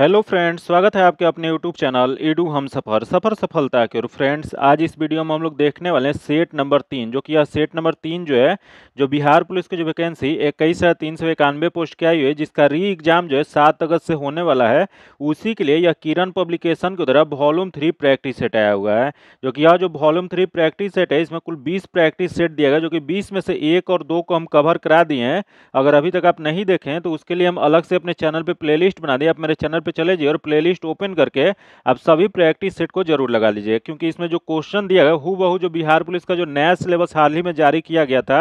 hello friends स्वागत है आपके अपने यूट्यूब चैनल ईडू हम सफ़र सफ़र सफलता के और फ्रेंड्स आज इस वीडियो में हम लोग देखने वाले हैं सेट नंबर तीन जो कि यह सेट नंबर तीन जो है जो बिहार पुलिस की जो वैकेंसी इक्कीस हज़ार तीन सौ इक्यानवे पोस्ट की आई हुई है जिसका री एग्जाम जो है सात अगस्त से होने वाला है उसी के लिए यह किरण पब्लिकेशन के द्वारा वॉल्यूम थ्री प्रैक्टिस सेट आया हुआ है जो कि यह जो वॉल्यूम थ्री प्रैक्टिस सेट है इसमें कुल बीस प्रैक्टिस सेट दिया गया जो कि बीस में से एक और दो को हम कवर करा दिए हैं अगर अभी तक आप नहीं देखें तो उसके लिए हम अलग से अपने चैनल पर प्ले बना दें आप मेरे चैनल पे चले जाइए और प्लेलिस्ट ओपन करके आप सभी प्रैक्टिस सेट को जरूर लगा लीजिए क्योंकि इसमें जो क्वेश्चन दिया गया हु बहू जो बिहार पुलिस का जो नया सिलेबस हाल ही में जारी किया गया था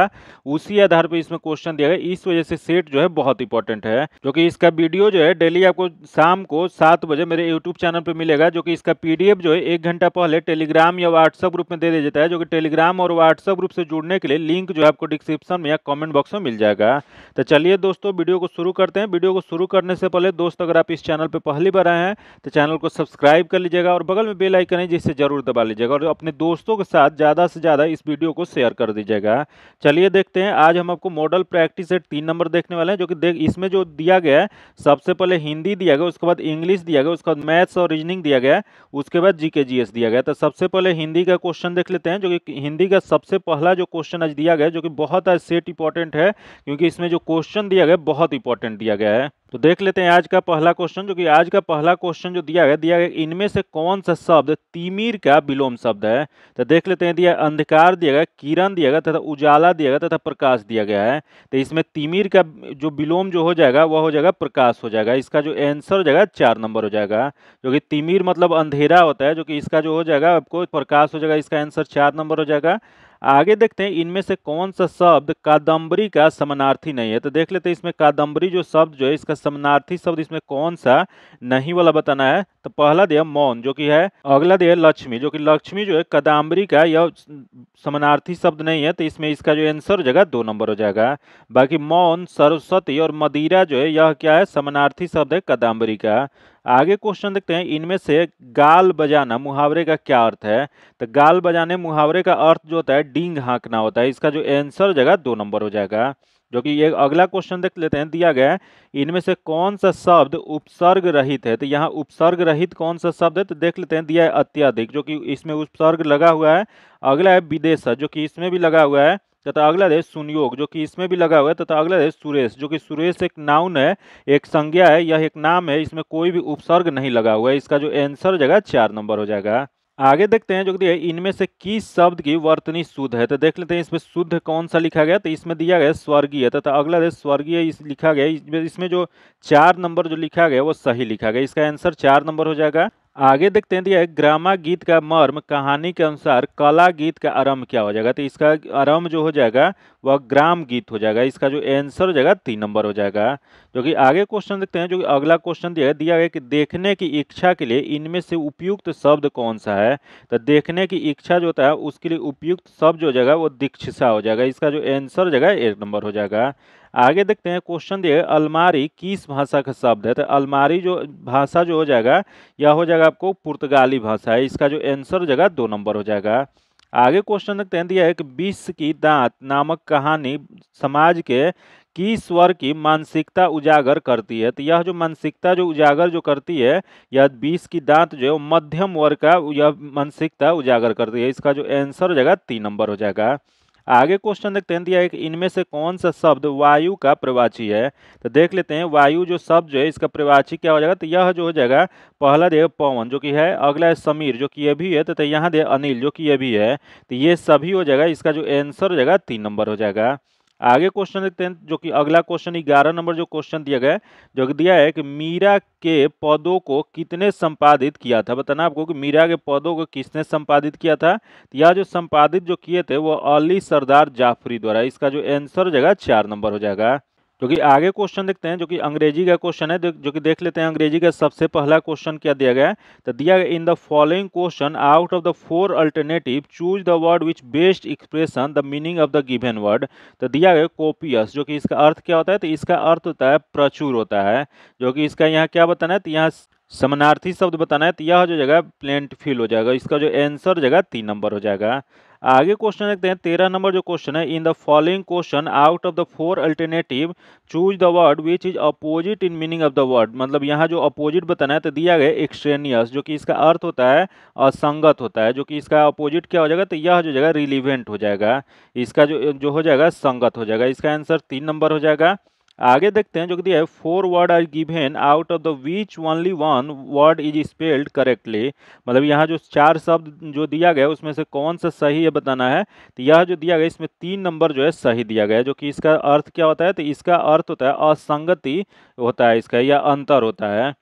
उसी आधार पर इसमें क्वेश्चन दिया गया इस वजह से सेट जो है बहुत इंपॉर्टेंट है जो कि इसका वीडियो जो है डेली आपको शाम को सात बजे मेरे यूट्यूब चैनल पर मिलेगा जो कि इसका पीडीएफ जो है एक घंटा पहले टेलीग्राम या व्हाट्सअप ग्रुप में दे दिया जाता है जो कि टेलीग्राम और व्हाट्सअप ग्रुप से जुड़ने के लिए लिंक जो है आपको डिस्क्रिप्शन में या कमेंट बॉक्स में मिल जाएगा तो चलिए दोस्तों वीडियो को शुरू करते हैं वीडियो को शुरू करने से पहले दोस्त अगर आप इस चैनल पे पहली बार आए हैं तो चैनल को सब्सक्राइब कर लीजिएगा और बगल में बेल आइकन है जिसे ज़रूर दबा लीजिएगा और अपने दोस्तों के साथ ज़्यादा से ज़्यादा इस वीडियो को शेयर कर दीजिएगा चलिए देखते हैं आज हम आपको मॉडल प्रैक्टिस सेट तीन नंबर देखने वाले हैं जो कि देख इसमें जो दिया गया है सबसे पहले हिंदी दिया गया उसके बाद इंग्लिश दिया गया उसके बाद मैथ्स और रीजनिंग दिया गया उसके बाद जी के दिया गया तो सबसे पहले हिंदी का क्वेश्चन देख लेते हैं जो कि हिंदी का सबसे पहला जो क्वेश्चन आज दिया गया जो कि बहुत आज सेट इंपॉर्टेंट है क्योंकि इसमें जो क्वेश्चन दिया गया बहुत इंपॉर्टेंट दिया गया है तो देख लेते हैं आज का पहला क्वेश्चन जो कि आज का पहला क्वेश्चन जो दिया गया दिया गया इनमें से कौन सा शब्द तिमिर का विलोम शब्द है तो देख लेते हैं दिया अंधकार दिया गया किरण दिया गया तथा उजाला दिया गया तथा प्रकाश दिया गया है तो इसमें तिमिर का जो विलोम जो हो जाएगा वह हो जाएगा प्रकाश हो जाएगा इसका जो आंसर हो जाएगा चार नंबर हो जाएगा जो कि तिमिर मतलब अंधेरा होता है जो कि इसका जो हो जाएगा आपको प्रकाश हो जाएगा इसका आंसर चार नंबर हो जाएगा आगे देखते हैं इनमें से कौन सा शब्द कादम्बरी का समानार्थी नहीं है तो देख लेते हैं इसमें कादम्बरी जो शब्द जो है इसका समानार्थी शब्द इसमें कौन सा नहीं वाला बताना है तो पहला दिया मौन जो कि है अगला दिया लक्ष्मी जो कि लक्ष्मी जो है कादम्बरी का यह समानार्थी शब्द नहीं है तो इसमें इसका जो एंसर हो जाएगा दो नंबर हो जाएगा बाकी मौन सरस्वती और मदिरा जो है यह क्या है समानार्थी शब्द है कादम्बरी का आगे क्वेश्चन देखते हैं इनमें से गाल बजाना मुहावरे का क्या अर्थ है तो गाल बजाने मुहावरे का अर्थ जो होता है डींग हाँकना होता है इसका जो एंसर हो जाएगा दो नंबर हो जाएगा जो कि ये अगला क्वेश्चन देख लेते हैं दिया गया है इनमें से कौन सा शब्द उपसर्ग रहित है तो यहाँ उपसर्ग रहित कौन सा शब्द है तो देख लेते हैं दिया है अत्यधिक जो कि इसमें उपसर्ग लगा हुआ है अगला है विदेश जो कि इसमें भी लगा हुआ है तथा अगला देश सुनियोग जो कि इसमें भी लगा हुआ है तथा अगला देश सुरेश जो कि सुरेश एक नाउन है एक संज्ञा है यह एक नाम है इसमें कोई भी उपसर्ग नहीं लगा हुआ है इसका जो एंसर जाएगा चार नंबर हो जाएगा आगे देखते हैं जो दिया इनमें से किस शब्द की वर्तनी शुद्ध है तो देख लेते हैं इसमें शुद्ध कौन सा लिखा गया तो इसमें दिया गया स्वर्गीय तथा अगला देश स्वर्गीय इस लिखा गया इसमें इसमें जो चार नंबर जो लिखा गया वो सही लिखा गया इसका आंसर चार नंबर हो जाएगा आगे देखते हैं दिया तो ग्रामा गीत का मर्म कहानी के अनुसार कला गीत का आरंभ क्या हो जाएगा तो इसका आरंभ जो हो जाएगा वह ग्राम गीत हो जाएगा इसका जो आंसर हो जाएगा तीन नंबर हो जाएगा जो कि आगे क्वेश्चन देखते हैं जो कि अगला क्वेश्चन दिया है दिया गया कि देखने की इच्छा के लिए इनमें से उपयुक्त शब्द कौन सा है तो देखने की इच्छा जो होता है उसके लिए उपयुक्त शब्द जो हो जाएगा वो दीक्षा हो जाएगा इसका जो आंसर हो जाएगा एक नंबर हो जाएगा आगे देखते हैं क्वेश्चन दिए अलमारी किस भाषा का शब्द है तो अलमारी जो भाषा जो हो जाएगा यह हो जाएगा आपको पुर्तगाली भाषा है इसका जो आंसर हो जाएगा दो नंबर हो जाएगा आगे क्वेश्चन देखते हैं दिया है कि विश्व की दांत नामक कहानी समाज के किस वर्ग की मानसिकता उजागर करती है तो यह जो मानसिकता जो उजागर जो करती है यह बीस की दांत जो है मध्यम वर्ग का यह मानसिकता उजागर करती है इसका जो आंसर हो जाएगा तीन नंबर हो जाएगा आगे क्वेश्चन देखते हैं दिया है कि इनमें से कौन सा शब्द वायु का प्रवाची है तो देख लेते हैं वायु जो शब्द जो है इसका प्रवाची क्या हो जाएगा तो यह जो हो जाएगा पहला दे पवन जो कि है अगला है समीर जो कि यह भी है तो यहाँ दे अनिल जो कि यह भी है तो ये सभी हो जाएगा इसका जो एंसर हो जाएगा तीन नंबर हो जाएगा आगे क्वेश्चन देखते हैं जो कि अगला क्वेश्चन ग्यारह नंबर जो क्वेश्चन दिया गया जो जो दिया है कि मीरा के पौधों को कितने संपादित किया था बताना आपको कि मीरा के पौधों को किसने संपादित किया था या जो संपादित जो किए थे वो अली सरदार जाफरी द्वारा इसका जो आंसर हो जाएगा चार नंबर हो जाएगा जो कि आगे क्वेश्चन देखते हैं जो कि अंग्रेजी का क्वेश्चन है जो कि देख लेते हैं अंग्रेजी का सबसे पहला क्वेश्चन क्या दिया गया है तो दिया गया in the following question out of the four alternative choose the word which best expression the meaning of the given word तो दिया गया कॉपियस जो कि इसका अर्थ क्या होता है तो इसका अर्थ होता है प्रचुर होता है जो कि इसका यहाँ क्या बताना है तो यहाँ समानार्थी शब्द बताना है तो यह जो जगह प्लेंट फील हो जाएगा इसका जो एंसर जगह तीन नंबर हो जाएगा आगे क्वेश्चन देखते हैं तेरह नंबर जो क्वेश्चन है in the following question out of the four alternative choose the word which is opposite in meaning of the word मतलब यहाँ जो अपोजिट बताना है तो दिया गया एक्सट्रेनियस जो कि इसका अर्थ होता है असंगत होता है जो कि इसका अपोजिट क्या हो जाएगा तो यह जो जाएगा रिलीवेंट हो जाएगा इसका जो जो हो जाएगा संगत हो जाएगा इसका आंसर तीन नंबर हो जाएगा आगे देखते हैं जो दिया है four word are given out of the which only one word is spelled correctly मतलब यहाँ जो चार शब्द जो दिया गया उसमें से कौन सा सही है बताना है तो यह जो दिया गया इसमें तीन नंबर जो है सही दिया गया जो कि इसका अर्थ क्या होता है तो इसका अर्थ होता है असंगति होता है इसका या अंतर होता है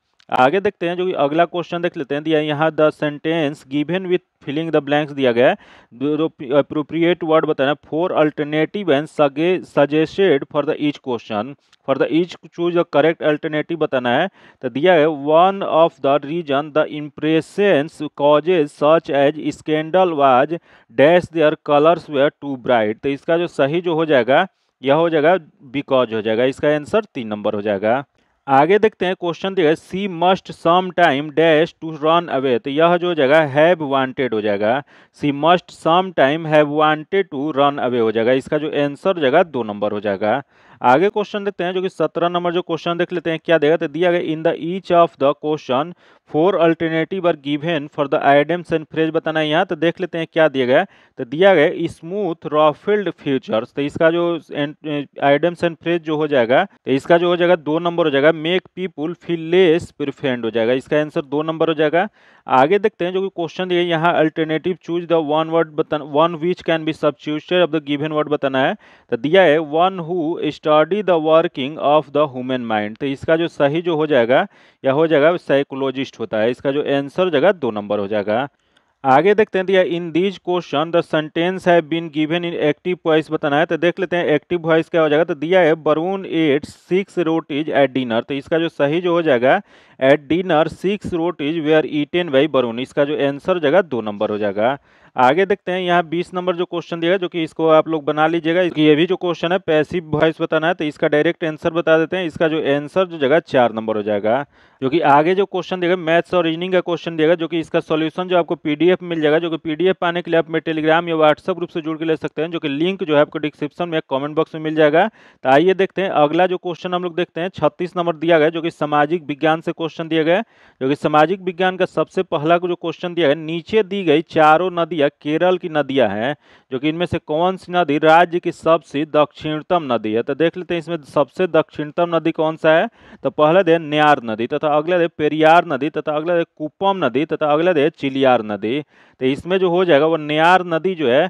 आगे देखते हैं जो अगला क्वेश्चन देख लेते हैं दिया यहाँ the sentence given with filling the blanks दिया गया है अप्रोप्रिएट वर्ड बताना four alternative and suggested for the each question for the each choose the correct alternative बताना है तो दिया है one of the reason the impressions causes such as scandal was dash their colours were too bright तो इसका जो सही जो हो जाएगा यह हो जाएगा बिकॉज हो जाएगा इसका आंसर तीन नंबर हो जाएगा आगे देखते हैं क्वेश्चन दिया she must some time dash to run away तो यह जो हो जाएगा हैव वांटेड हो जाएगा she must some time have wanted to run away हो जाएगा इसका जो आंसर हो जाएगा दो नंबर हो जाएगा आगे क्वेश्चन देखते हैं जो कि सत्रह नंबर जो क्वेश्चन देख लेते हैं क्या देगा तो दिया गया in the each of the question four alternative are given for the idioms and phrase बताना है यहाँ तो देख लेते हैं क्या दिया गया तो दिया गया स्मूथ रॉफिल्ड फ्यूचर्स तो इसका जो आइडम्स एंड फ्रेज जो हो जाएगा तो इसका जो हो जाएगा दो नंबर हो जाएगा make people feel less preferred हो जाएगा इसका आंसर दो नंबर हो जाएगा आगे देखते हैं जो कि क्वेश्चन दिया यहाँ alternative choose the one word बताना one which can be substituted of the given word बताना है तो दिया है one who study the working of the human mind तो इसका जो सही जो हो जाएगा यह हो जाएगा साइकोलॉजिस्ट बेस्ट होता है इसका जो आंसर जगह दो नंबर हो जाएगा आगे देखते हैं दिया in these question the sentence है been given in active voice बताना है तो देख लेते हैं एक्टिव वॉइस क्या हो जाएगा तो दिया है Barun eat six rotis at dinner तो इसका जो सही जो हो जाएगा at dinner six rotis were eaten by Barun इसका जो आंसर हो जाएगा दो नंबर हो जाएगा आगे देखते हैं यहाँ बीस नंबर जो क्वेश्चन दिया जो कि इसको आप लोग बना लीजिएगा ये भी जो क्वेश्चन है पैसिव वॉइस बताना है तो इसका डायरेक्ट आंसर बता देते हैं इसका जो आंसर जो जगह चार नंबर हो जाएगा जो कि आगे जो क्वेश्चन देगा मैथ्स और रीजनिंग का क्वेश्चन देगा जो कि इसका सॉल्यूशन जो आपको पीडीएफ मिल जाएगा जो कि पीडीएफ पाने के लिए आप मेरे टेलीग्राम या व्हाट्सअप ग्रुप से जुड़ के ले सकते हैं जो कि लिंक जो है आपको डिस्क्रिप्शन में कॉमेंट बॉक्स में मिल जाएगा तो आइए देखते हैं अगला जो क्वेश्चन हम लोग देखते हैं छत्तीस नंबर दिया गया जो कि सामाजिक विज्ञान से क्वेश्चन क्वेश्चन दिया गया है जो कि सामाजिक विज्ञान का सबसे पहला जो क्वेश्चन दिया गया नीचे दी गई चारों नदियाँ केरल की नदियाँ हैं जो कि इनमें से कौन सी नदी राज्य की सबसे दक्षिणतम नदी है तो देख लेते हैं इसमें सबसे दक्षिणतम नदी कौन सा है तो पहले दे न्यार नदी तथा अगले दे पेरियार नदी तथा अगले दे कुपम नदी तथा अगले दे चिलियार नदी तो इसमें जो हो जाएगा वो न्यार नदी जो है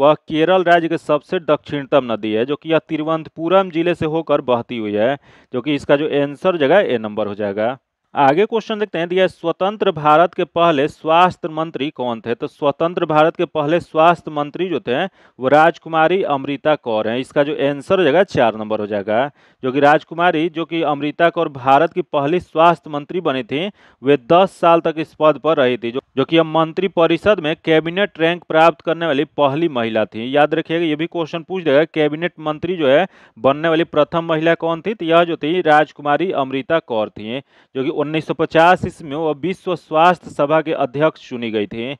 वह केरल राज्य के सबसे दक्षिणतम नदी है जो कि यह तिरुवंतपुरम जिले से होकर बहती हुई है जो कि इसका जो आंसर जगह ए नंबर हो जाएगा आगे क्वेश्चन देखते हैं दिया स्वतंत्र भारत के पहले स्वास्थ्य मंत्री कौन थे तो स्वतंत्र भारत के पहले स्वास्थ्य मंत्री जो थे वो राजकुमारी अमृता कौर हैं इसका जो आंसर हो जाएगा चार नंबर हो जाएगा जो कि राजकुमारी जो कि अमृता कौर भारत की पहली स्वास्थ्य मंत्री बनी थी वे दस साल तक इस पद पर रही थी जो जो कि अब परिषद में कैबिनेट रैंक प्राप्त करने वाली पहली महिला थी याद रखिएगा ये भी क्वेश्चन पूछ देगा कैबिनेट मंत्री जो है बनने वाली प्रथम महिला कौन थी तो यह जो थी राजकुमारी अमृता कौर थी जो कि 1950 ईस्वी में वह विश्व स्वास्थ्य सभा के अध्यक्ष चुनी गई थी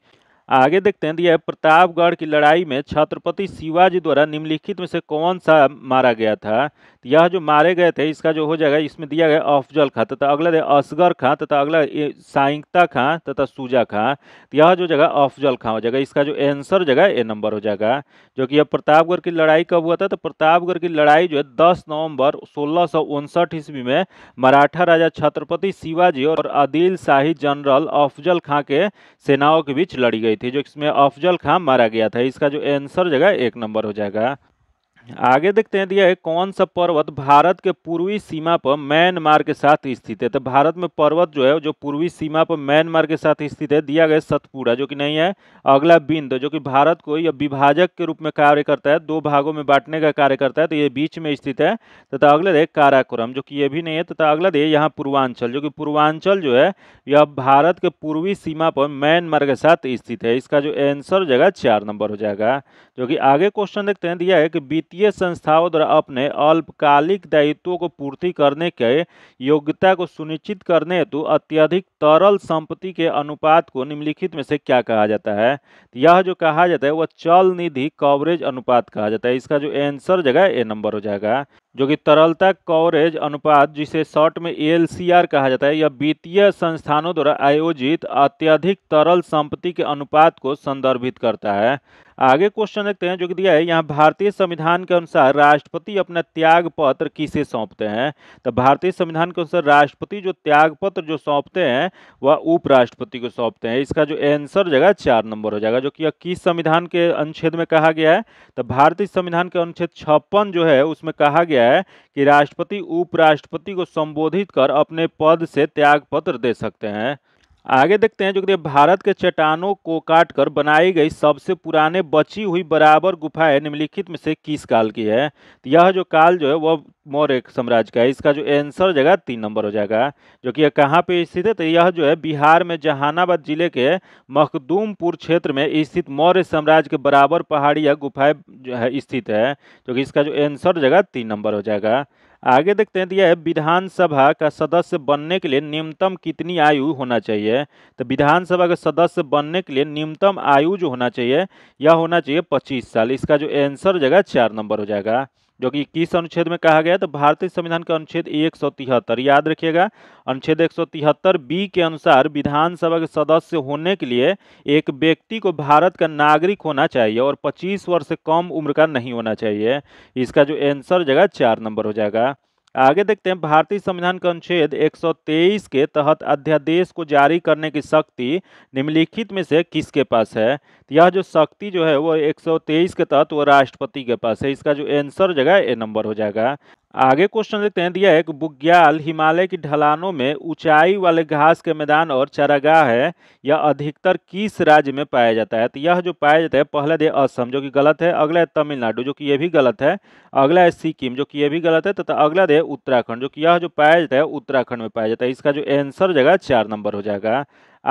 आगे देखते हैं दिया तो प्रतापगढ़ की लड़ाई में छत्रपति शिवाजी द्वारा निम्नलिखित में से कौन सा मारा गया था तो यह जो मारे गए थे इसका जो हो जाएगा इसमें दिया गया अफजल खां तथा अगला है असगर खां तथा अगला साइंकता खां तथा सूजा खां तो यह जो जगह अफजल खां हो जाएगा इसका जो एंसर जगह ए नंबर हो जाएगा जो कि यह प्रतापगढ़ की लड़ाई कब हुआ था तो प्रतापगढ़ की लड़ाई जो है दस नवम्बर सोलह ईस्वी में मराठा राजा छत्रपति शिवाजी और आदिल शाही जनरल अफजल खां के सेनाओं के बीच लड़ी गई थी जो इसमें अफजल खां मारा गया था इसका जो आंसर जगह एक नंबर हो जाएगा आगे देखते हैं दिया तो है कौन सा पर्वत भारत के पूर्वी सीमा पर म्यांमार के साथ स्थित है तो भारत में पर्वत जो है जो पूर्वी सीमा पर म्यांमार के साथ स्थित है दिया गया सतपुड़ा जो कि नहीं है अगला बिंद जो कि भारत को यह विभाजक के रूप में कार्य करता है दो भागों में बांटने का कार्य करता है तो ये बीच में स्थित है तथा अगला दे काराकोरम जो कि ये भी नहीं है तथा अगला दे यहाँ पूर्वांचल जो कि पूर्वांचल जो है यह भारत के पूर्वी सीमा पर म्यांमार के साथ स्थित है इसका जो एंसर हो जाएगा चार नंबर हो जाएगा क्योंकि आगे क्वेश्चन देखते हैं दिया है कि वित्तीय संस्थाओं द्वारा अपने अल्पकालिक दायित्वों को पूर्ति करने के योग्यता को सुनिश्चित करने हेतु अत्यधिक तरल संपत्ति के अनुपात को निम्नलिखित में से क्या कहा जाता है तो यह जो कहा जाता है वह चल निधि कवरेज अनुपात कहा जाता है इसका जो एंसर जगह ए नंबर हो जाएगा जो कि तरलता कवरेज अनुपात जिसे शॉर्ट में एल कहा जाता है यह वित्तीय संस्थानों द्वारा आयोजित अत्यधिक तरल संपत्ति के अनुपात को संदर्भित करता है आगे क्वेश्चन देखते हैं जो कि दिया है यहाँ भारतीय संविधान के अनुसार राष्ट्रपति अपना त्याग पत्र किसे सौंपते हैं तो भारतीय संविधान के अनुसार राष्ट्रपति जो त्याग पत्र जो सौंपते हैं वह उपराष्ट्रपति को सौंपते हैं इसका जो आंसर हो जाएगा चार नंबर हो जाएगा जो कि किस संविधान के अनुच्छेद में कहा गया है तो भारतीय संविधान के अनुच्छेद छप्पन जो है उसमें कहा गया है कि राष्ट्रपति उपराष्ट्रपति को संबोधित कर अपने पद से त्याग पत्र दे सकते हैं आगे देखते हैं जो कि भारत के चट्टानों को काटकर बनाई गई सबसे पुराने बची हुई बराबर गुफाएं निम्नलिखित में से किस काल की है तो यह जो काल जो है वह मौर्य साम्राज्य का है इसका जो आंसर जगह तीन नंबर हो जाएगा जो कि यह कहाँ पे स्थित है तो यह जो है बिहार में जहानाबाद जिले के मखदूमपुर क्षेत्र में स्थित मौर्य साम्राज्य के बराबर पहाड़ी या गुफाएं जो है स्थित है जो कि इसका जो आंसर जगह तीन नंबर हो जाएगा आगे देखते हैं दिया तो है विधानसभा का सदस्य बनने के लिए न्यूनतम कितनी आयु होना चाहिए तो विधानसभा का सदस्य बनने के लिए न्यूनतम आयु जो होना चाहिए यह होना चाहिए पच्चीस साल इसका जो आंसर हो जाएगा चार नंबर हो जाएगा जो कि किस अनुच्छेद में कहा गया तो भारतीय संविधान के अनुच्छेद एक याद रखिएगा अनुच्छेद एक बी के अनुसार विधानसभा के सदस्य होने के लिए एक व्यक्ति को भारत का नागरिक होना चाहिए और 25 वर्ष से कम उम्र का नहीं होना चाहिए इसका जो आंसर जगह चार नंबर हो जाएगा आगे देखते हैं भारतीय संविधान के अनुच्छेद 123 के तहत अध्यादेश को जारी करने की शक्ति निम्नलिखित में से किसके पास है तो यह जो शक्ति जो है वो 123 के तहत वो राष्ट्रपति के पास है इसका जो आंसर जगह ए नंबर हो जाएगा आगे क्वेश्चन देखते हैं दिया है कि बुग्याल हिमालय की ढलानों में ऊंचाई वाले घास के मैदान और चरागाह है यह अधिकतर किस राज्य में पाया जाता है तो यह जो पाया जाता है पहला दे असम जो कि गलत है अगला है तमिलनाडु जो कि यह भी गलत है अगला है सिक्किम जो कि यह भी गलत है तथा अगला दे उत्तराखंड जो कि यह जो पाया जाता है उत्तराखंड में पाया जाता है इसका जो एंसर हो जाएगा चार नंबर हो जाएगा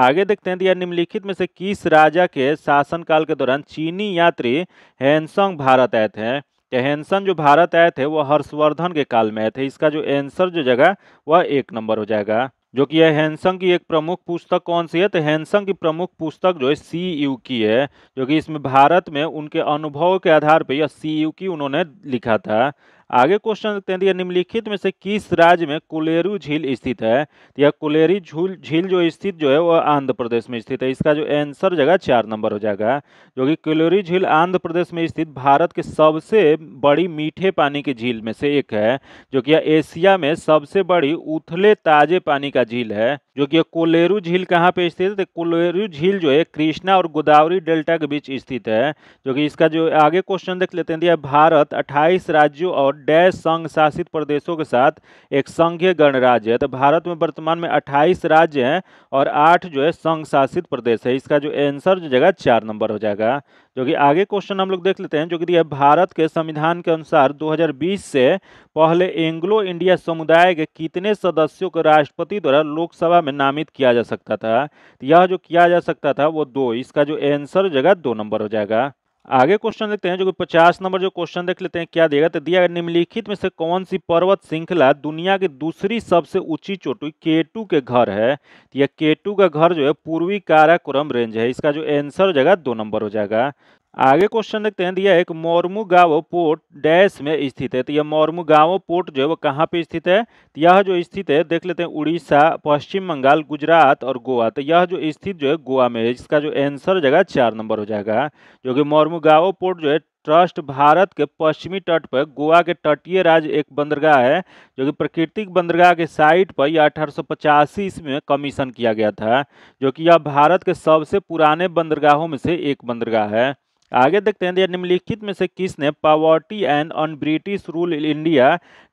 आगे देखते हैं दिया निम्नलिखित में से किस राजा के शासनकाल के दौरान चीनी यात्री हैंसोंग भारत आए थे कि जो भारत आए थे वो हर्षवर्धन के काल में आए थे इसका जो एंसर जो जगह वह एक नंबर हो जाएगा जो कि यह हैंसंग की एक प्रमुख पुस्तक कौन सी है तो हैंसंग की प्रमुख पुस्तक जो है सी यू की है जो कि इसमें भारत में उनके अनुभव के आधार पर यह सी यू की उन्होंने लिखा था आगे क्वेश्चन देखते हैं तो निम्नलिखित में से किस राज्य में कुलेरू झील स्थित है तो यह कुलेरी झूल झील जो स्थित जो है वह आंध्र प्रदेश में स्थित है इसका जो आंसर जगह चार नंबर हो जाएगा जो कि कुलेरी झील आंध्र प्रदेश में स्थित भारत के सबसे बड़ी मीठे पानी की झील में से एक है जो कि यह एशिया में सबसे बड़ी उथले ताजे पानी का झील है जो कि कोलेरू झील कहाँ पे स्थित है तो कोलेरू झील जो है कृष्णा और गोदावरी डेल्टा के बीच स्थित है जो कि इसका जो आगे क्वेश्चन देख लेते हैं तो भारत 28 राज्यों और डैश संघ शासित प्रदेशों के साथ एक संघीय गणराज्य है तो भारत में वर्तमान में 28 राज्य हैं और आठ जो है संघ शासित प्रदेश है इसका जो आंसर जो जगह चार नंबर हो जाएगा जो कि आगे क्वेश्चन हम लोग देख लेते हैं जो कि दिया भारत के संविधान के अनुसार 2020 से पहले एंग्लो इंडिया समुदाय के कितने सदस्यों को राष्ट्रपति द्वारा लोकसभा में नामित किया जा सकता था तो यह जो किया जा सकता था वो दो इसका जो आंसर जगह दो नंबर हो जाएगा आगे क्वेश्चन देखते हैं जो कि पचास नंबर जो क्वेश्चन देख लेते हैं क्या देगा तो दिया गया निम्नलिखित में से कौन सी पर्वत श्रृंखला दुनिया की दूसरी सबसे ऊंची चोटी केटू के घर है तो यह केटू का घर जो है पूर्वी काराकोरम रेंज है इसका जो आंसर हो जाएगा दो नंबर हो जाएगा आगे क्वेश्चन देखते हैं दिया एक मोरमू गाँव पोर्ट डैश में स्थित है तो यह मोरमू गाँव पोर्ट जो है वो कहाँ पे स्थित है तो यह जो स्थित है देख लेते हैं उड़ीसा पश्चिम बंगाल गुजरात और गोवा तो यह जो स्थित जो है गोवा में है इसका जो आंसर हो जाएगा चार नंबर हो जाएगा जो कि मोरमू गाँव पोर्ट जो है ट्रस्ट भारत के पश्चिमी तट पर गोवा के तटीय राज्य एक बंदरगाह है जो कि प्राकृतिक बंदरगाह के साइट पर यह अठारह पचासी में कमीशन किया गया था जो कि यह भारत के सबसे पुराने बंदरगाहों में से एक बंदरगाह है आगे देखते हैं यह निम्नलिखित में से किसने poverty and un British rule in India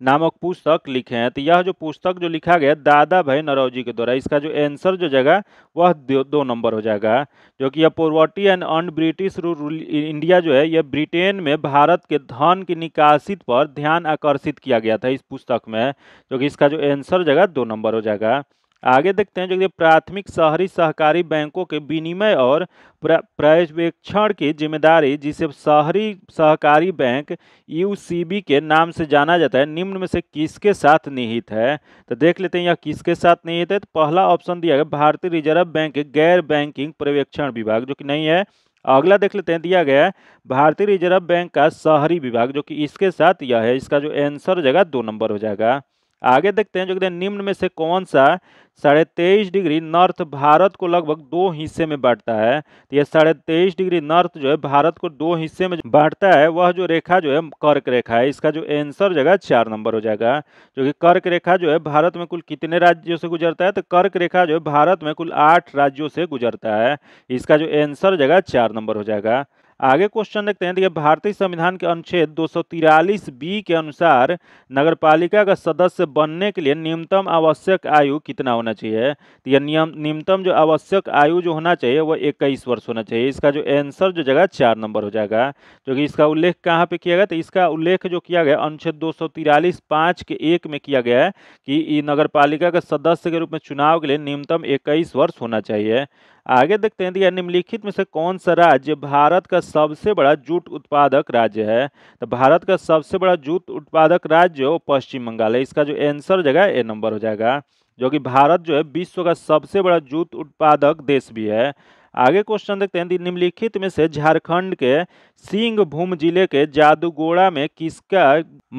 नामक पुस्तक लिखे हैं तो यह जो पुस्तक जो लिखा गया दादा भाई नरौजी के द्वारा इसका जो आंसर जो जाएगा वह दो नंबर हो जाएगा जो कि यह poverty and un British rule India जो है यह ब्रिटेन में भारत के धन की निकासी पर ध्यान आकर्षित किया गया था इस पुस्तक में जो कि इसका जो आंसर जगह दो नंबर हो जाएगा आगे देखते हैं जो कि प्राथमिक शहरी सहकारी बैंकों के विनिमय और पर्यवेक्षण की जिम्मेदारी जिसे शहरी सहकारी बैंक यूसीबी के नाम से जाना जाता है निम्न में से किसके साथ निहित है तो देख लेते हैं यह किसके साथ निहित है तो पहला ऑप्शन दिया गया भारतीय रिजर्व बैंक के गैर बैंकिंग पर्यवेक्षण विभाग जो कि नहीं है अगला देख लेते हैं दिया गया है भारतीय रिजर्व बैंक का शहरी विभाग जो कि इसके साथ यह है इसका जो आंसर हो जाएगा दो नंबर हो जाएगा आगे देखते हैं जो कहते हैं निम्न में से कौन सा साढ़े तेईस डिग्री नॉर्थ भारत को लगभग दो हिस्से में बांटता है तो यह साढ़े तेईस डिग्री नॉर्थ जो है भारत को दो हिस्से में बांटता है वह जो रेखा जो है कर्क रेखा है इसका जो आंसर जगह चार नंबर हो जाएगा जो कि कर्क रेखा जो है भारत में कुल कितने राज्यों से गुजरता है तो कर्क रेखा जो है भारत में कुल आठ राज्यों से गुजरता है इसका जो एंसर जगह चार नंबर हो जाएगा आगे क्वेश्चन देखते हैं देखिए भारतीय संविधान के अनुच्छेद दो बी के अनुसार नगरपालिका का सदस्य बनने के लिए न्यूनतम आवश्यक आयु कितना होना चाहिए तो यह नियम न्यूनतम जो आवश्यक आयु जो होना चाहिए वह इक्कीस वर्ष होना चाहिए इसका जो आंसर जो जगह चार नंबर हो जाएगा क्योंकि इसका उल्लेख कहाँ पे किया गया तो इसका उल्लेख जो किया गया अनुच्छेद दो पाँच के एक में किया गया है कि पालिका का सदस्य के रूप में चुनाव के लिए न्यूनतम इक्कीस वर्ष होना चाहिए आगे देखते हैं दिया निम्नलिखित में से कौन सा राज्य भारत का सबसे बड़ा जूट उत्पादक राज्य है तो भारत का सबसे बड़ा जूट उत्पादक राज्य पश्चिम बंगाल है इसका जो आंसर हो जाएगा ए नंबर हो जाएगा जो कि भारत जो है विश्व का सबसे बड़ा जूट उत्पादक देश भी है आगे क्वेश्चन देखते हैं निम्नलिखित में से झारखंड के सिंहभूम जिले के जादूगोड़ा में किसका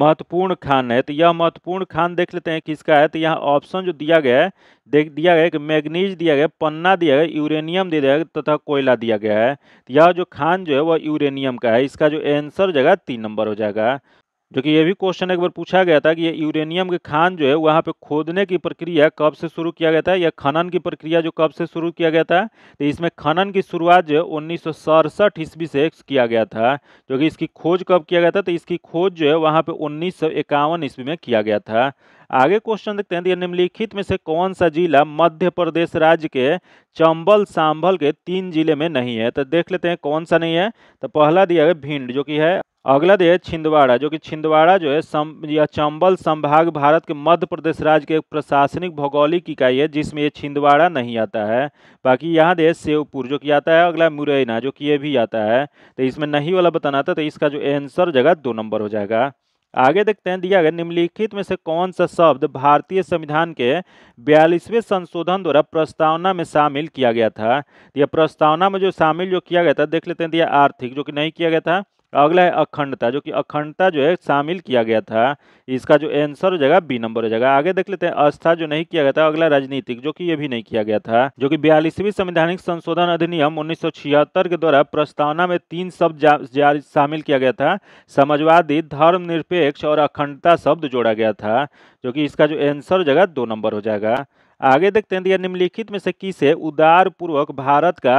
महत्वपूर्ण खान है तो यह महत्वपूर्ण खान देख लेते हैं किसका है तो यहाँ ऑप्शन जो दिया गया है देख दिया गया कि मैग्नीज दिया गया पन्ना दिया गया यूरेनियम दिया गया तथा कोयला दिया गया है तो यह जो खान जो है वह यूरेनियम का है इसका जो एंसर जगह तीन नंबर हो जाएगा जो कि ये भी क्वेश्चन एक बार पूछा गया था कि ये यूरेनियम के खान जो है वहाँ पे खोदने की प्रक्रिया कब से शुरू किया गया था या खनन की प्रक्रिया जो कब से शुरू किया गया था तो इसमें खनन की शुरुआत जो है उन्नीस सौ सड़सठ ईस्वी से किया गया था जो कि इसकी खोज कब किया गया था तो इसकी खोज जो है वहाँ पे उन्नीस ईस्वी में किया गया था आगे क्वेश्चन देखते हैं तो निम्नलिखित में से कौन सा जिला मध्य प्रदेश राज्य के चंबल सांभल के तीन जिले में नहीं है तो देख लेते हैं कौन सा नहीं है तो पहला दिया गया भिंड जो कि है अगला दे है छिंदवाड़ा जो कि छिंदवाड़ा जो है सम या चंबल संभाग भारत के मध्य प्रदेश राज्य के एक प्रशासनिक भौगोलिक इकाई है जिसमें ये छिंदवाड़ा नहीं आता है बाकी यहाँ दे सेवपुर जो कि आता है अगला मुरैना जो कि ये भी आता है तो इसमें नहीं वाला बताना था तो इसका जो एंसर जगह दो नंबर हो जाएगा आगे देखते हैं दिया गया निम्नलिखित में से कौन सा शब्द भारतीय संविधान के बयालीसवें संशोधन द्वारा प्रस्तावना में शामिल किया गया था तो यह प्रस्तावना में जो शामिल जो किया गया था देख लेते हैं दिया आर्थिक जो कि नहीं किया गया था अगला है अखंडता जो कि अखंडता जो है शामिल किया गया था इसका जो आंसर हो जाएगा बी नंबर हो जाएगा आगे देख लेते हैं आस्था जो नहीं किया गया था अगला राजनीतिक जो कि ये भी नहीं किया गया था जो कि बयालीसवीं संवैधानिक संशोधन अधिनियम उन्नीस के द्वारा प्रस्तावना में तीन शब्द शामिल किया गया था समाजवादी धर्मनिरपेक्ष और अखंडता शब्द जोड़ा गया था जो कि इसका जो आंसर हो जाएगा दो नंबर हो जाएगा आगे देखते हैं दिया निम्नलिखित में से किसे उदार पूर्वक भारत का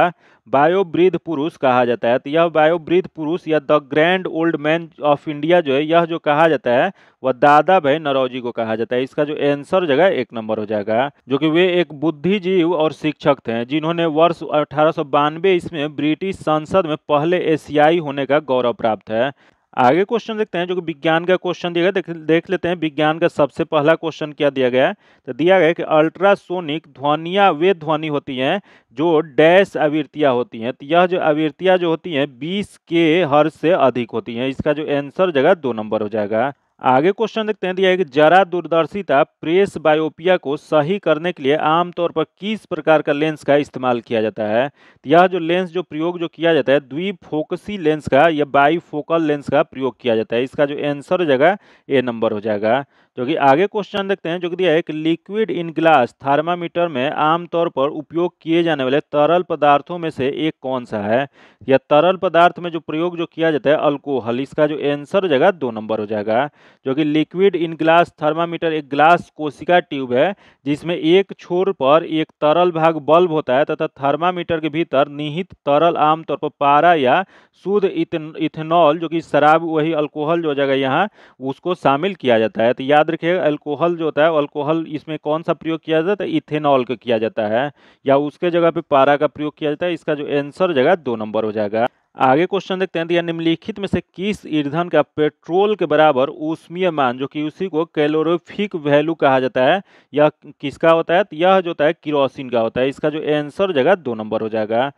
बायोवृद्ध पुरुष कहा जाता है तो यह बायोवृद्ध पुरुष या the grand old man of India जो है यह जो कहा जाता है वह दादा भाई नरौजी को कहा जाता है इसका जो एंसर जगह एक नंबर हो जाएगा जो कि वे एक बुद्धिजीव और शिक्षक थे जिन्होंने वर्ष अठारह ईस्वी ब्रिटिश संसद में पहले एशियाई होने का गौरव प्राप्त है आगे क्वेश्चन देखते हैं जो कि विज्ञान का क्वेश्चन दिया गया देख, देख लेते हैं विज्ञान का सबसे पहला क्वेश्चन क्या दिया गया है तो दिया गया कि अल्ट्रासोनिक ध्वनिया वे ध्वनि होती हैं जो डैश आवृत्तियाँ होती हैं तो यह जो आवृत्तियाँ जो होती हैं बीस के हर से अधिक होती हैं इसका जो आंसर जगह दो नंबर हो जाएगा आगे क्वेश्चन देखते हैं दिया है कि जरा दूरदर्शिता प्रेस बायोपिया को सही करने के लिए आमतौर पर किस प्रकार का लेंस का इस्तेमाल किया जाता है तो यह जो लेंस जो प्रयोग जो किया जाता है द्विफोकसी लेंस का या बाईफोकल लेंस का प्रयोग किया जाता है इसका जो आंसर हो जाएगा ए नंबर हो जाएगा क्योंकि आगे क्वेश्चन देखते हैं जो कि दिया है कि लिक्विड इन ग्लास थर्मामीटर में आमतौर पर उपयोग किए जाने वाले तरल पदार्थों में से एक कौन सा है या तरल पदार्थ में जो प्रयोग जो किया जाता है अल्कोहल इसका जो आंसर हो जाएगा दो नंबर हो जाएगा जो कि लिक्विड इन ग्लास थर्मामीटर एक ग्लास कोशिका ट्यूब है जिसमें एक छोर पर एक तरल भाग बल्ब होता है तथा थर्मामीटर के भीतर निहित तरल आमतौर पर पारा या शुद्ध इथेनॉल जो कि शराब वही अल्कोहल जो हो जाएगा यहाँ उसको शामिल किया जाता है तो याद रखिएगा अल्कोहल जो होता है अल्कोहल इसमें कौन सा प्रयोग किया जाता है तो इथेनॉल का किया जाता है या उसके जगह पे पारा का प्रयोग किया जाता है इसका जो आंसर जगह दो नंबर हो जाएगा आगे क्वेश्चन देखते हैं दिया तो निम्नलिखित में से किस ईंधन का पेट्रोल के बराबर उष्मीय मान जो कि उसी को कैलोरोफिक वैल्यू कहा जाता है या किसका होता है तो यह जो होता है किरोसिन का होता है इसका जो आंसर जगह दो नंबर हो जाएगा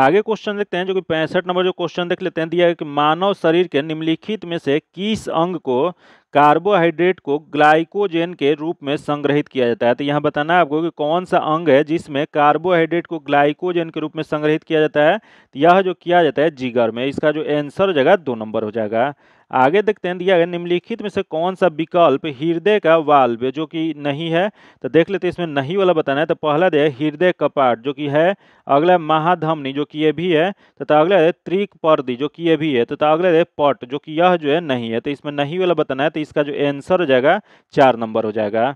आगे क्वेश्चन देखते हैं जो कि पैंसठ नंबर जो क्वेश्चन देख लेते हैं दिया है कि मानव शरीर के निम्नलिखित में से किस अंग को कार्बोहाइड्रेट को ग्लाइकोजेन के रूप में संग्रहित किया जाता है तो यहाँ बताना है आपको कि कौन सा अंग है जिसमें कार्बोहाइड्रेट को ग्लाइकोजेन के रूप में संग्रहित किया जाता है तो यह जो किया जाता है जिगर में इसका जो आंसर हो जाएगा दो नंबर हो जाएगा आगे देखते हैं दिया गया निम्नलिखित में से कौन सा विकल्प हृदय का वाल्व जो कि नहीं है तो देख लेते हैं इसमें नहीं वाला बताना है तो पहला दे हृदय कपाट जो कि है अगला महाधमनी जो कि ये भी है तथा अगला है त्रिक पर्दी जो कि ये भी है तथा अगला दे पट जो कि यह जो है नहीं है तो इसमें नहीं वाला बताना है तो इसका जो एंसर हो जाएगा चार नंबर हो जाएगा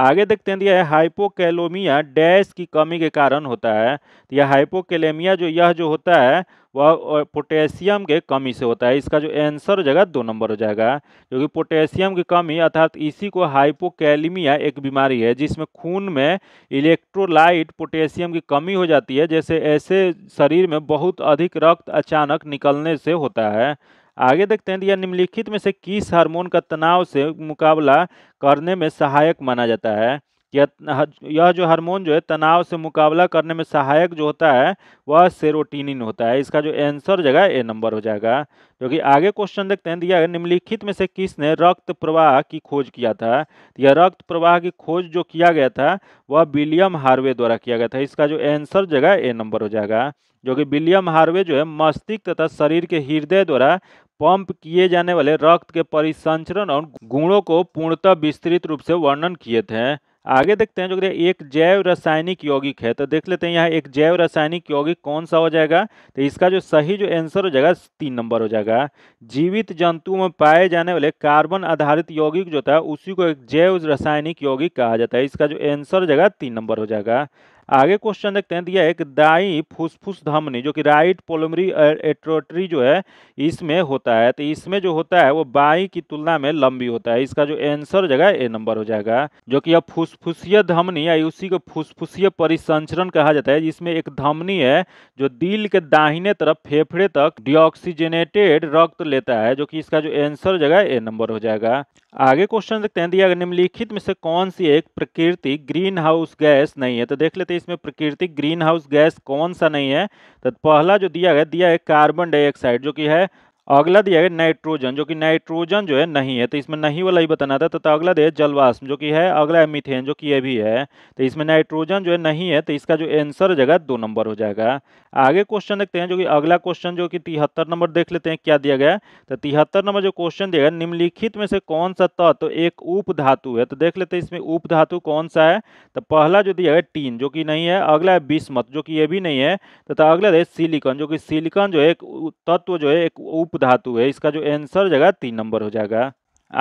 आगे देखते हैं दिया तो है हाइपोकैलोमिया डैश की कमी के कारण होता है तो यह हाइपोकैलेमिया जो यह जो होता है वह पोटेशियम के कमी से होता है इसका जो आंसर हो जाएगा दो नंबर हो जाएगा क्योंकि पोटेशियम की कमी अर्थात इसी को हाइपोकैलेमिया एक बीमारी है जिसमें खून में इलेक्ट्रोलाइट पोटेशियम की कमी हो जाती है जैसे ऐसे शरीर में बहुत अधिक रक्त अचानक निकलने से होता है आगे देखते हैं यह निम्नलिखित में से किस हार्मोन का तनाव से मुकाबला करने में सहायक माना जाता है यह जो हार्मोन जो है तनाव से मुकाबला करने में सहायक जो होता है वह सेरोटिनिन होता है इसका जो आंसर जगह ए नंबर हो जाएगा जो कि आगे क्वेश्चन देखते हैं दिया निम्नलिखित में से किसने रक्त प्रवाह की खोज किया था यह रक्त प्रवाह की खोज जो किया गया था वह विलियम हार्वे द्वारा किया गया था इसका जो आंसर जगह ए नंबर हो जाएगा जो कि विलियम हार्वे जो है मस्तिष्क तथा शरीर के हृदय द्वारा पंप किए जाने वाले रक्त के परिसंचरण और गुणों को पूर्णतः विस्तृत रूप से वर्णन किए थे आगे देखते हैं जो एक जैव रासायनिक यौगिक है तो देख लेते हैं यहाँ एक जैव रासायनिक यौगिक कौन सा हो जाएगा तो इसका जो सही जो आंसर हो जाएगा तीन नंबर हो जाएगा जीवित जंतुओं में पाए जाने वाले कार्बन आधारित यौगिक जो होता है उसी को एक जैव रासायनिक यौगिक कहा जाता है इसका जो आंसर हो जाएगा तीन नंबर हो जाएगा आगे क्वेश्चन देखते हैं दिया है कि दाई फुसफुस धमनी जो कि राइट पोलमरी एट्रोटरी जो है इसमें होता है तो इसमें जो होता है वो बाई की तुलना में लंबी होता है इसका जो एंसर हो जाएगा ए नंबर हो जाएगा जो कि अब फुसफुसीय धमनी या उसी को फुसफुसीय परिसंचरण कहा जाता है जिसमें एक धमनी है जो दिल के दाहिने तरफ फेफड़े तक डिऑक्सीजनेटेड रक्त लेता है जो कि इसका जो एंसर हो जाएगा ए नंबर हो जाएगा आगे क्वेश्चन देखते हैं दिया तो निम्नलिखित में से कौन सी एक प्रकृति ग्रीन हाउस गैस नहीं है तो देख लेते थे इसमें प्राकृतिक ग्रीन हाउस गैस कौन सा नहीं है तो पहला जो दिया गया दिया है कार्बन डाइऑक्साइड जो कि है अगला दिया है नाइट्रोजन जो कि नाइट्रोजन जो है नहीं है तो इसमें नहीं वाला ही बताना था तो, तो अगला दिया है जलवाष्प जो कि है अगला है मिथेन जो कि ये भी है तो इसमें नाइट्रोजन जो है नहीं है तो इसका जो आंसर हो जाएगा दो नंबर हो जाएगा आगे क्वेश्चन देखते हैं जो कि अगला क्वेश्चन जो कि तिहत्तर नंबर देख लेते हैं क्या दिया गया तो तिहत्तर नंबर जो क्वेश्चन दिया गया निम्नलिखित में से कौन सा तत्व तो एक उप धातु है तो देख लेते हैं इसमें उप धातु कौन सा है तो पहला जो दिया गया टीन जो कि नहीं है अगला है बिस्मत जो कि यह भी नहीं है तथा तो, तो अगला दे सिलिकन जो कि सिलिकन जो है एक तत्व जो है एक उप उपधातु है इसका जो आंसर जगह तीन नंबर हो जाएगा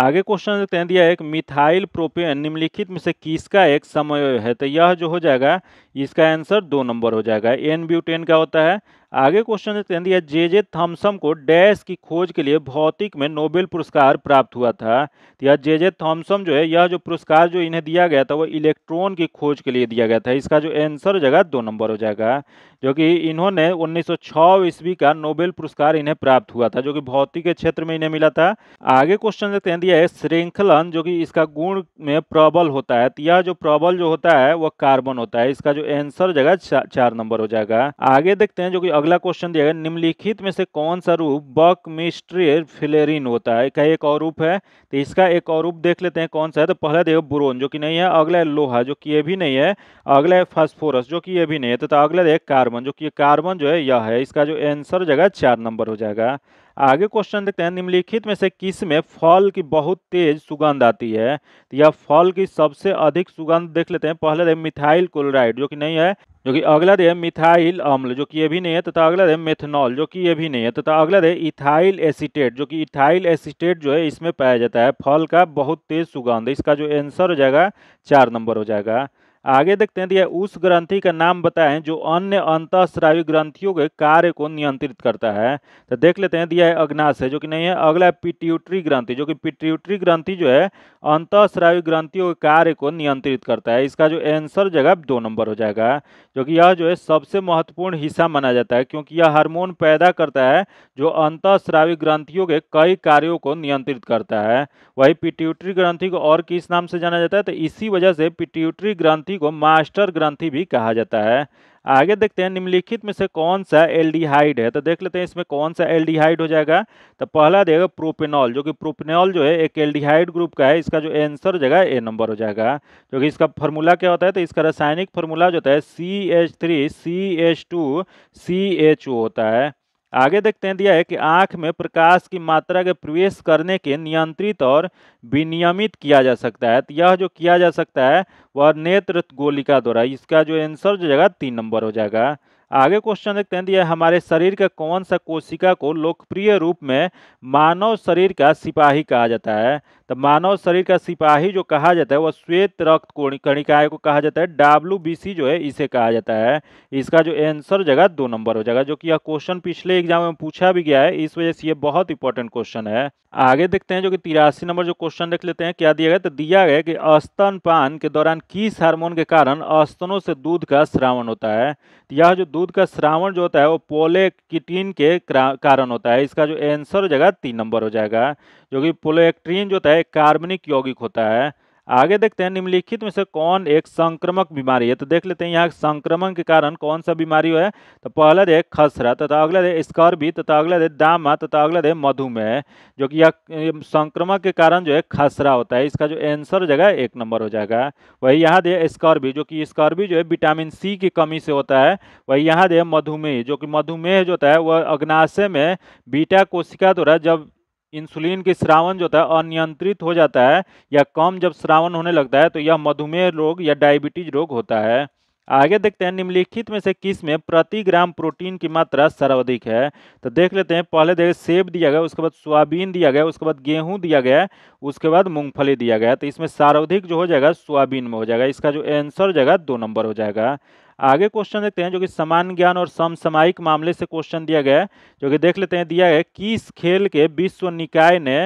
आगे क्वेश्चन देखते हैं दिया कि मिथाइल प्रोपेन निम्नलिखित में से किसका एक समय है तो यह जो हो जाएगा इसका आंसर दो नंबर हो जाएगा एन ब्यूटेन का होता है आगे क्वेश्चन देते हैं दिया जे जे थॉम्सन को डैश की खोज के लिए भौतिक में नोबेल पुरस्कार प्राप्त हुआ था या जे जे थॉम्सन जो है यह जो पुरस्कार जो इन्हें दिया गया था वो इलेक्ट्रॉन की खोज के लिए दिया गया था इसका जो आंसर हो जाएगा दो नंबर हो जाएगा जो कि इन्होंने 1906 ईस्वी का नोबेल पुरस्कार इन्हें प्राप्त हुआ था जो कि भौतिक के क्षेत्र में इन्हें मिला था आगे क्वेश्चन देते हैं दिया है श्रृंखलन जो कि इसका गुण में प्रबल होता है यह जो प्रबल जो होता है वह कार्बन होता है इसका जो आंसर हो जाएगा चार नंबर हो जाएगा आगे देखते हैं जो कि अगला क्वेश्चन दिया गया निम्नलिखित में से कौन सा रूप बक मिस्ट्रियर फिलेरिन होता है क्या एक और रूप है तो इसका एक और रूप देख लेते हैं कौन सा है तो पहला देखो बुरोन जो कि नहीं है अगला है लोहा जो कि ये भी नहीं है अगला है फास्फोरस जो कि ये भी नहीं है तो अगला है कार्बन जो कि कार्बन जो है यह है इसका जो एंसर हो जाएगा चार नंबर हो जाएगा आगे क्वेश्चन देखते हैं निम्नलिखित में से किस में फल की बहुत तेज सुगंध आती है तो या फल की सबसे अधिक सुगंध देख लेते हैं पहले मिथाइल क्लोराइड जो कि नहीं है जो कि अगला दे मिथाइल अम्ल जो कि ये भी नहीं है तथा अगला दे मेथनॉल जो कि ये भी नहीं है तथा अगला दे इथाइल एसिटेट जो कि इथाइल एसिटेट जो है इसमें पाया जाता है फल का बहुत तेज सुगंध इसका जो आंसर हो जाएगा चार नंबर हो जाएगा आगे देखते हैं तो यह उस ग्रंथि का नाम बताएं जो अन्य अंतःस्रावी ग्रंथियों के कार्य को नियंत्रित करता है तो देख लेते हैं दिया तो है अग्नाशय जो कि नहीं है अगला पिट्यूटरी ग्रंथि जो कि पिट्यूटरी ग्रंथि जो है अंतःस्रावी ग्रंथियों के कार्य को नियंत्रित करता है इसका जो एंसर जगह दो नंबर हो जाएगा जो कि यह जो है सबसे महत्वपूर्ण हिस्सा माना जाता है क्योंकि यह हारमोन पैदा करता है जो अंतःस्रावी ग्रंथियों के कई कार्यों को नियंत्रित करता है वही पिट्यूटरी ग्रंथि को और किस नाम से जाना जाता है तो इसी वजह से पिट्यूटरी ग्रंथि ग्रंथि को मास्टर ग्रंथि भी कहा जाता है आगे देखते हैं निम्नलिखित में से कौन सा एल्डिहाइड है तो देख लेते हैं इसमें कौन सा एल्डिहाइड हो जाएगा तो पहला देगा प्रोपेनॉल जो कि प्रोपेनॉल जो है एक एल्डिहाइड ग्रुप का है इसका जो आंसर हो जाएगा ए नंबर हो जाएगा जो कि इसका फॉर्मूला क्या होता है तो इसका रासायनिक फॉर्मूला जो होता है C H three C H two C H O होता है आगे देखते हैं दिया है कि आंख में प्रकाश की मात्रा के प्रवेश करने के नियंत्रित और विनियमित किया जा सकता है तो यह जो किया जा सकता है वह नेत्र गोलिका द्वारा इसका जो आंसर हो जाएगा तीन नंबर हो जाएगा आगे क्वेश्चन देखते हैं दिया हमारे शरीर का कौन सा कोशिका को लोकप्रिय रूप में मानव शरीर का सिपाही कहा जाता है तो मानव शरीर का सिपाही जो कहा जाता है वह श्वेत रक्त कणिकाय को कहा जाता है डब्ल्यू जो है इसे कहा जाता है इसका जो आंसर जगह दो नंबर हो जाएगा जो कि यह क्वेश्चन पिछले एग्जाम में पूछा भी गया है इस वजह से यह बहुत इंपॉर्टेंट क्वेश्चन है आगे देखते हैं जो कि तिरासी नंबर जो क्वेश्चन देख लेते हैं क्या दिया गया तो दिया गया कि पान के दौरान किस हार्मोन के कारण स्तनों से दूध का श्रावण होता है तो यह जो दूध का श्रावण जो होता है वो पोलेक्टिन के कारण होता है इसका जो एंसर हो जाएगा तीन नंबर हो जाएगा जो कि पोलेक्ट्रीन जो होता है कार्बनिक यौगिक होता है आगे देखते हैं निम्नलिखित में से कौन एक संक्रमक बीमारी है तो देख लेते हैं यहाँ संक्रमण के कारण कौन सा बीमारी है तो पहला दे खसरा तथा अगला दे स्कर्वी तथा अगला दे दामा तथा अगला दे मधुमेह जो कि यह संक्रमण के कारण जो है खसरा होता है इसका जो आंसर हो जाएगा एक नंबर हो जाएगा वही यहाँ दे स्कर्वी जो कि स्कर्वी जो है विटामिन सी की कमी से होता है वही यहाँ दे मधुमेह जो कि मधुमेह जो होता है वह अग्नाशय में बीटा कोशिका द्वारा जब इंसुलिन की श्रावण जो होता है अनियंत्रित हो जाता है या कम जब श्रावण होने लगता है तो यह मधुमेह रोग या डायबिटीज रोग होता है आगे देखते हैं निम्नलिखित में से किस में प्रति ग्राम प्रोटीन की मात्रा सर्वाधिक है तो देख लेते हैं पहले देखें सेब दिया गया उसके बाद सोयाबीन दिया गया उसके बाद गेहूं दिया गया उसके बाद मूंगफली दिया गया तो इसमें सर्वाधिक जो हो जाएगा सोयाबीन में हो जाएगा इसका जो आंसर हो जाएगा दो नंबर हो जाएगा आगे क्वेश्चन देखते हैं जो कि समान ज्ञान और समसामायिक मामले से क्वेश्चन दिया गया है जो कि देख लेते हैं दिया गया किस खेल के विश्व निकाय ने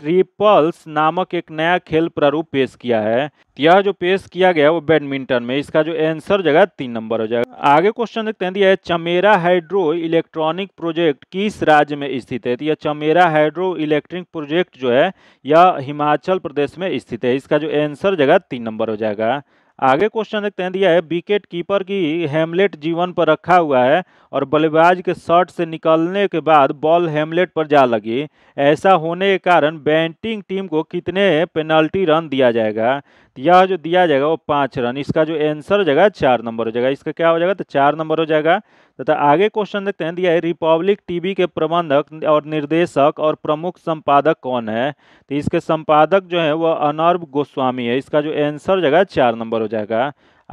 ट्रिपल्स नामक एक नया खेल प्रारूप पेश किया है यह जो पेश किया गया वो बैडमिंटन में इसका जो आंसर जगह तीन नंबर हो जाएगा आगे क्वेश्चन देखते हैं दिया है चमेरा हाइड्रो इलेक्ट्रॉनिक प्रोजेक्ट किस राज्य में स्थित है तो यह चमेरा हाइड्रो इलेक्ट्रिक प्रोजेक्ट जो है यह हिमाचल प्रदेश में स्थित है इसका जो आंसर जगह तीन नंबर हो जाएगा आगे क्वेश्चन देखते हैं दिया है विकेट कीपर की हेमलेट जीवन पर रखा हुआ है और बल्लेबाज के शर्ट से निकलने के बाद बॉल हेमलेट पर जा लगी ऐसा होने के कारण बैटिंग टीम को कितने पेनल्टी रन दिया जाएगा यह जो दिया जाएगा वो पाँच रन इसका जो आंसर हो जाएगा चार नंबर हो जाएगा इसका क्या हो जाएगा तो चार नंबर हो जाएगा तथा आगे क्वेश्चन देखते हैं दिया है रिपब्लिक टीवी के प्रबंधक और निर्देशक और प्रमुख संपादक कौन है तो इसके संपादक जो है वह अनर्व गोस्वामी है इसका जो एंसर हो जाएगा चार नंबर हो जाएगा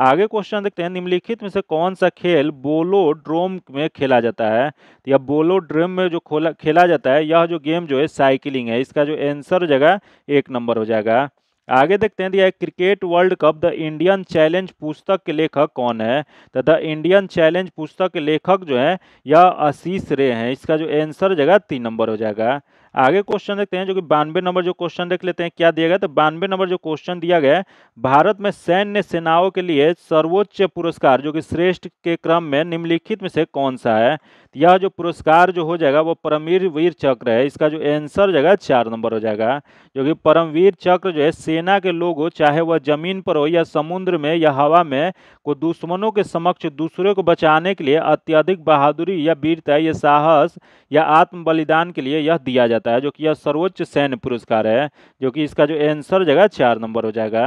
आगे क्वेश्चन देखते हैं निम्नलिखित में से कौन सा खेल बोलो ड्रोम में खेला जाता है तो यह बोलो ड्रोम में जो खोला खेला जाता है यह जो गेम जो है साइकिलिंग है इसका जो आंसर हो जाएगा एक नंबर हो जाएगा आगे देखते हैं दिया तो cricket world cup the Indian challenge पुस्तक के लेखक कौन है तो द इंडियन चैलेंज पुस्तक के लेखक जो है यह आशीष रे हैं इसका जो आंसर जगह तीन नंबर हो जाएगा आगे क्वेश्चन देखते हैं जो कि बानवे नंबर जो क्वेश्चन देख लेते हैं क्या दिया गया तो बानवे नंबर जो क्वेश्चन दिया गया है भारत में सैन्य सेनाओं के लिए सर्वोच्च पुरस्कार जो कि श्रेष्ठ के क्रम में निम्नलिखित में से कौन सा है तो यह जो पुरस्कार जो हो जाएगा वो परमवीर वीर चक्र है इसका जो एंसर हो जाएगा चार नंबर हो जाएगा जो कि परमवीर चक्र जो है सेना के लोग चाहे वह जमीन पर हो या समुद्र में या हवा में को दुश्मनों के समक्ष दूसरे को बचाने के लिए अत्यधिक बहादुरी या वीरता या साहस या आत्म बलिदान के लिए यह दिया जाता है जो कि यह सर्वोच्च सैन्य पुरस्कार है जो कि इसका जो आंसर जगह चार नंबर हो जाएगा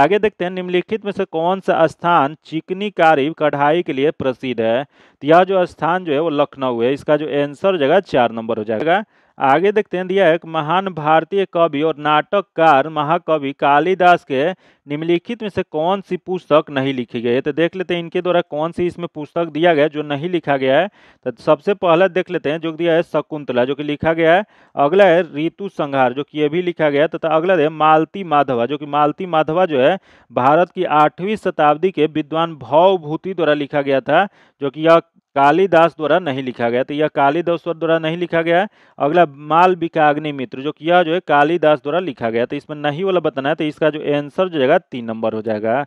आगे देखते हैं निम्नलिखित में से कौन सा स्थान चिकनी कारी कढ़ाई के लिए प्रसिद्ध है तो यह जो स्थान जो है वो लखनऊ है इसका जो आंसर जगह चार नंबर हो जाएगा आगे देखते हैं दिया एक महान भारतीय कवि और नाटककार महाकवि कालिदास के निम्नलिखित में से कौन सी पुस्तक नहीं लिखी गई है तो देख लेते हैं इनके द्वारा कौन सी इसमें पुस्तक दिया गया है जो नहीं लिखा गया है तो सबसे पहला देख लेते हैं जो दिया है शकुंतला जो कि लिखा गया है अगला है ऋतु संहार जो कि यह भी लिखा गया है तथा अगला है मालती माधवा जो कि मालती माधवा जो है भारत की आठवीं शताब्दी के विद्वान भावभूति द्वारा लिखा गया था जो कि यह कालिदास द्वारा नहीं लिखा गया तो यह कालिदास द्वारा नहीं लिखा गया है अगला माल विकाग्नि मित्र जो यह जो है कालिदास द्वारा लिखा गया तो इसमें नहीं वाला बताना है तो इसका जो आंसर जो जाएगा तीन नंबर हो जाएगा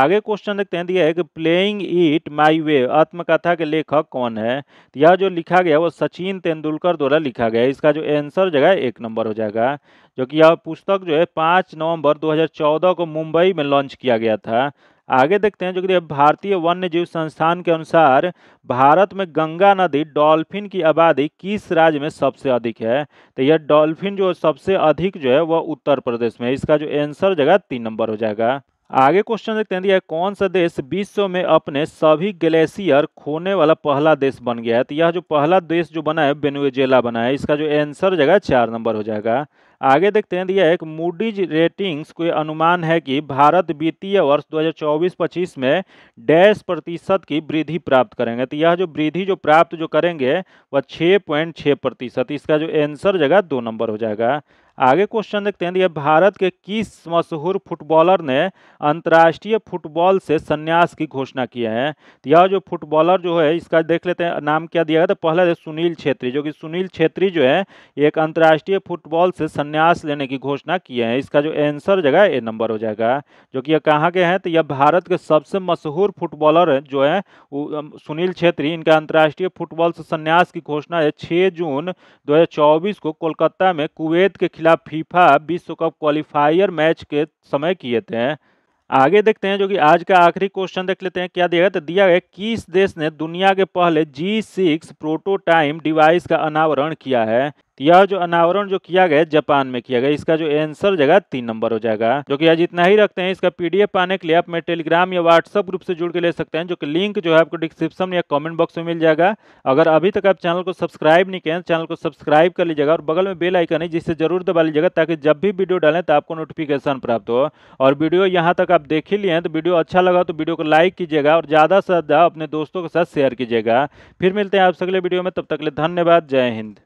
आगे क्वेश्चन देखते हैं दिया तो है कि प्लेइंग इट माई वे आत्मकथा के लेखक कौन है तो यह जो लिखा गया वो सचिन तेंदुलकर द्वारा लिखा गया इसका जो आंसर जगह एक नंबर हो जाएगा जो कि यह पुस्तक जो है पाँच नवंबर 2014 को मुंबई में लॉन्च किया गया था आगे देखते हैं जो कि भारतीय वन्य जीव संस्थान के अनुसार भारत में गंगा नदी डॉल्फिन की आबादी किस राज्य में सबसे अधिक है तो यह डॉल्फिन जो सबसे अधिक जो है वह उत्तर प्रदेश में इसका जो आंसर जगह तीन नंबर हो जाएगा आगे क्वेश्चन देखते हैं दिया कौन सा देश विश्व में अपने सभी ग्लेशियर खोने वाला पहला देश बन गया है तो यह जो पहला देश जो बना है बेनुएजेला बना है इसका जो आंसर जाएगा चार नंबर हो जाएगा आगे देखते हैं दिया एक मूडीज रेटिंग्स को अनुमान है कि भारत वित्तीय वर्ष 2024-25 में डैश प्रतिशत की वृद्धि प्राप्त करेंगे तो यह जो वृद्धि जो प्राप्त जो करेंगे वह छः पॉइंट प्रतिशत इसका जो एंसर जगह दो नंबर हो जाएगा आगे क्वेश्चन देखते हैं यह भारत के किस मशहूर फुटबॉलर ने अंतर्राष्ट्रीय फुटबॉल से संन्यास की घोषणा किया है तो यह जो फुटबॉलर जो है इसका देख लेते हैं नाम क्या दिया गया तो पहला है सुनील छेत्री जो कि सुनील छेत्री जो है एक अंतर्राष्ट्रीय फुटबॉल से संन्यास लेने की घोषणा किए हैं इसका जो हो जगह ए नंबर हो जाएगा जो कि यह कहाँ के हैं तो यह भारत के सबसे मशहूर फुटबॉलर जो है सुनील छेत्री इनका अंतर्राष्ट्रीय फुटबॉल से संन्यास की घोषणा है छः जून दो को कोलकाता में कुवैत के पिछला फीफा विश्व कप क्वालिफायर मैच के समय किए थे आगे देखते हैं जो कि आज का आखिरी क्वेश्चन देख लेते हैं क्या दिया तो दिया गया किस देश ने दुनिया के पहले जी सिक्स प्रोटोटाइम डिवाइस का अनावरण किया है तो यह जो अनावरण जो किया गया जापान में किया गया इसका जो आंसर जगह तीन नंबर हो जाएगा जो कि आज इतना ही रखते हैं इसका पीडीएफ पाने के लिए आप मेरे टेलीग्राम या व्हाट्सअप ग्रुप से जुड़ के ले सकते हैं जो कि लिंक जो है आपको डिस्क्रिप्शन या कमेंट बॉक्स में मिल जाएगा अगर अभी तक आप चैनल को सब्सक्राइब नहीं किया चैनल को सब्सक्राइब कर लीजिएगा और बगल में बेल आइकन है जिससे जरूर दबा लीजिएगा ताकि जब भी वीडियो डालें तो आपको नोटिफिकेशन प्राप्त हो और वीडियो यहाँ तक आप देख ही लिए हैं तो वीडियो अच्छा लगा तो वीडियो को लाइक कीजिएगा और ज़्यादा से ज़्यादा अपने दोस्तों के साथ शेयर कीजिएगा फिर मिलते हैं आपसे अगले वीडियो में तब तक के लिए धन्यवाद जय हिंद